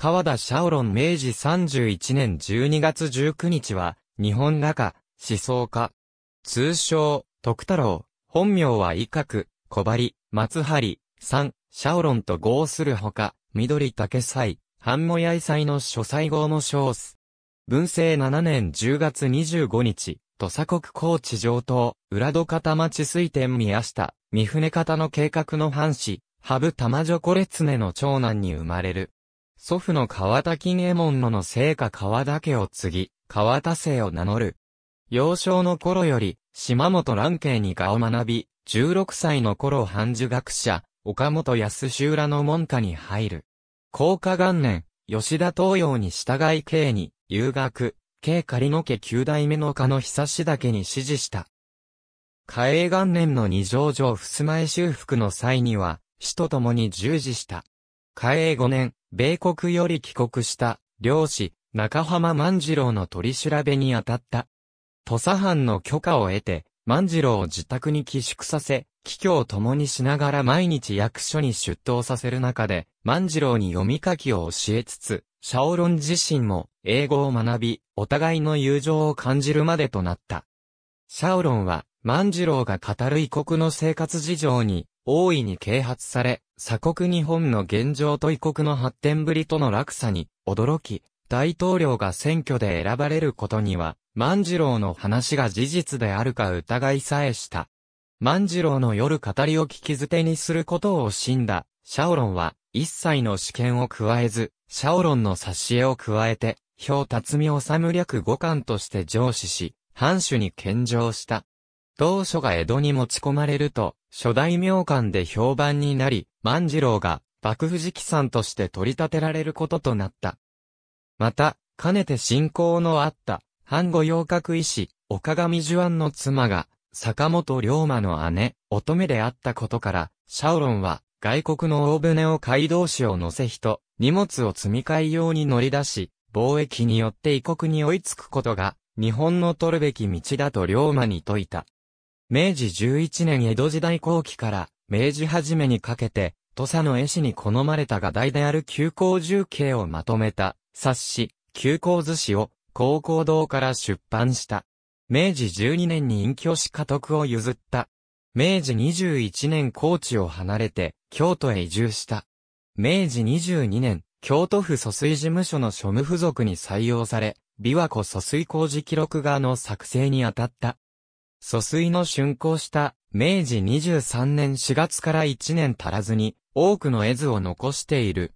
川田シャオロン明治31年12月19日は、日本画家、思想家。通称、徳太郎。本名は伊角、小張、松張、三、シャオロンと合するほか、緑竹祭、半もやい祭の書祭号も称す。文政7年10月25日、土佐国高知上等、浦戸片町水天宮下、三船方の計画の藩士、羽生玉女レツネの長男に生まれる。祖父の川田金右衛門のの聖家川田家を継ぎ、川田姓を名乗る。幼少の頃より、島本蘭慶に画を学び、16歳の頃半儒学者、岡本安修らの門下に入る。高下元年、吉田東洋に従い慶に、遊学、慶仮の家九代目の家の久し岳に指示した。嘉永元年の二条城襖絵修復の際には、死と共に従事した。嘉永5年、米国より帰国した、漁師、中浜万次郎の取り調べに当たった。土佐藩の許可を得て、万次郎を自宅に寄宿させ、帰郷を共にしながら毎日役所に出頭させる中で、万次郎に読み書きを教えつつ、シャオロン自身も英語を学び、お互いの友情を感じるまでとなった。シャオロンは、万次郎が語る異国の生活事情に、大いに啓発され、鎖国日本の現状と異国の発展ぶりとの落差に、驚き、大統領が選挙で選ばれることには、万次郎の話が事実であるか疑いさえした。万次郎の夜語りを聞き捨てにすることを死んだ、シャオロンは、一切の試験を加えず、シャオロンの挿絵を加えて、表辰巳治略五官として上司し、藩主に献上した。同書が江戸に持ち込まれると、初代名官で評判になり、万次郎が幕府直参として取り立てられることとなった。また、かねて信仰のあった、半後洋閣医師、岡上樹安の妻が、坂本龍馬の姉、乙女であったことから、シャオロンは、外国の大船を街道士を乗せ人、荷物を積み替え用に乗り出し、貿易によって異国に追いつくことが、日本の取るべき道だと龍馬に説いた。明治11年江戸時代後期から明治初めにかけて、土佐の絵師に好まれた画題である急校重慶をまとめた冊子、急校図紙を高校堂から出版した。明治12年に隠居し家督を譲った。明治21年高知を離れて京都へ移住した。明治22年、京都府疎水事務所の庶務付属に採用され、琵琶湖疎水工事記録画の作成に当たった。疎水の竣工した明治23年4月から1年足らずに多くの絵図を残している。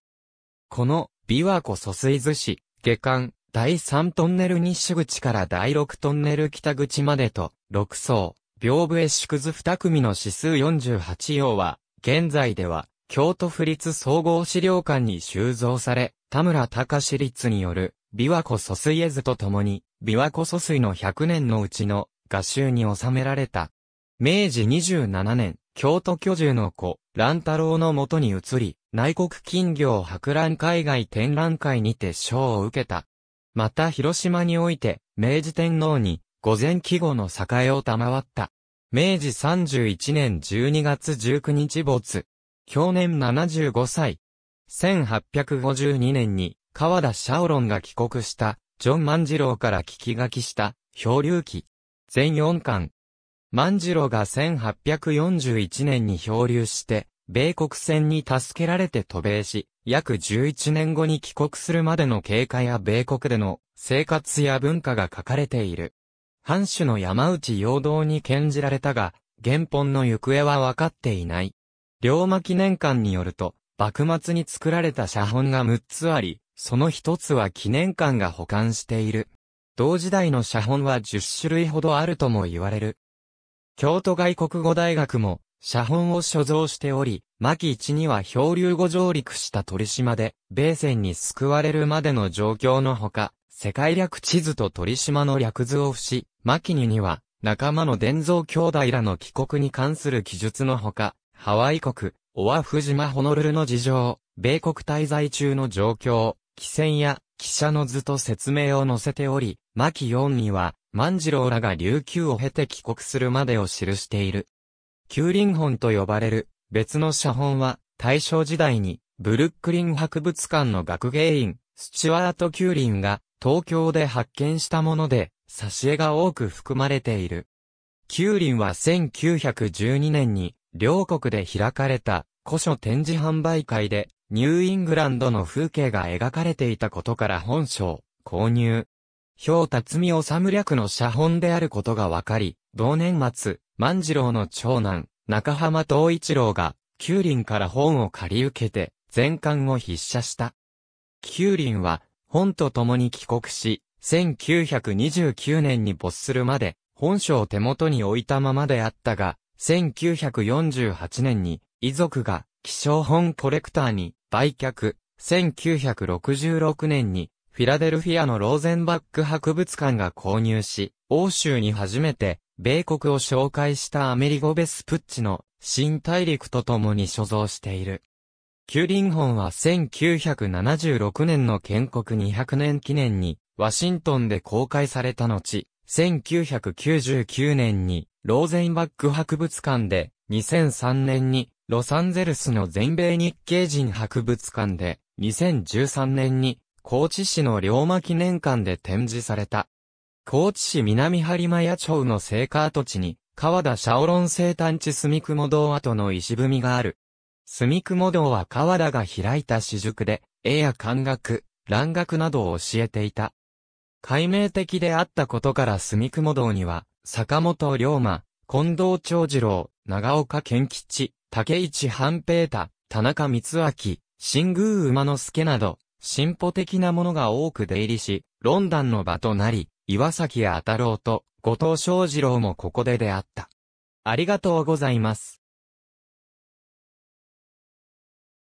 この琵琶湖疎水図紙、下巻、第3トンネル西口から第6トンネル北口までと、6層、屏風絵縮図2組の指数48用は、現在では、京都府立総合資料館に収蔵され、田村隆立による、琵琶湖疎水絵図とともに、琵琶湖疎水の100年のうちの画集に収められた。明治27年、京都居住の子、乱太郎のもとに移り、内国金業博覧海外展覧会にて賞を受けた。また広島において、明治天皇に、御前記号の栄を賜った。明治31年12月19日没。去年75歳。1852年に、川田シャオロンが帰国した、ジョン万次郎から聞き書きした、漂流記、全4巻。万次郎が1841年に漂流して、米国船に助けられて渡米し、約11年後に帰国するまでの経過や米国での生活や文化が書かれている。藩主の山内陽道に献じられたが、原本の行方は分かっていない。龍馬記念館によると、幕末に作られた写本が6つあり、その1つは記念館が保管している。同時代の写本は10種類ほどあるとも言われる。京都外国語大学も、写本を所蔵しており、巻一には漂流後上陸した鳥島で、米船に救われるまでの状況のほか、世界略地図と鳥島の略図を付し、巻二には、仲間の伝蔵兄弟らの帰国に関する記述のほか、ハワイ国、オアフ島ホノルルの事情、米国滞在中の状況、汽船や汽車の図と説明を載せており、巻4には、万次郎らが琉球を経て帰国するまでを記している。九輪本と呼ばれる別の写本は、大正時代に、ブルックリン博物館の学芸員、スチュワート・キューリンが、東京で発見したもので、挿絵が多く含まれている。キューリンは1912年に、両国で開かれた古書展示販売会で、ニューイングランドの風景が描かれていたことから本書を購入。氷辰巳治略の写本であることが分かり、同年末、万次郎の長男、中浜東一郎が、九輪から本を借り受けて、全巻を筆写した。九輪は、本と共に帰国し、1929年に没するまで、本書を手元に置いたままであったが、1948年に遺族が希少本コレクターに売却、1966年にフィラデルフィアのローゼンバック博物館が購入し、欧州に初めて米国を紹介したアメリゴ・ベスプッチの新大陸と共に所蔵している。キュリンホは1976年の建国200年記念にワシントンで公開された後、1999年にローゼンバック博物館で2003年にロサンゼルスの全米日系人博物館で、2013年に、高知市の龍馬記念館で展示された。高知市南張間野町の聖火跡地に、川田シャオロン生誕地住雲堂跡の石踏みがある。住雲堂は川田が開いた私塾で、絵や漢学、蘭学などを教えていた。解明的であったことから住雲堂には、坂本龍馬、近藤長次郎、長岡健吉、竹市半平太、田中光明、新宮馬之助など、進歩的なものが多く出入りし、論壇の場となり、岩崎弥太郎と後藤昌二郎もここで出会った。ありがとうございます。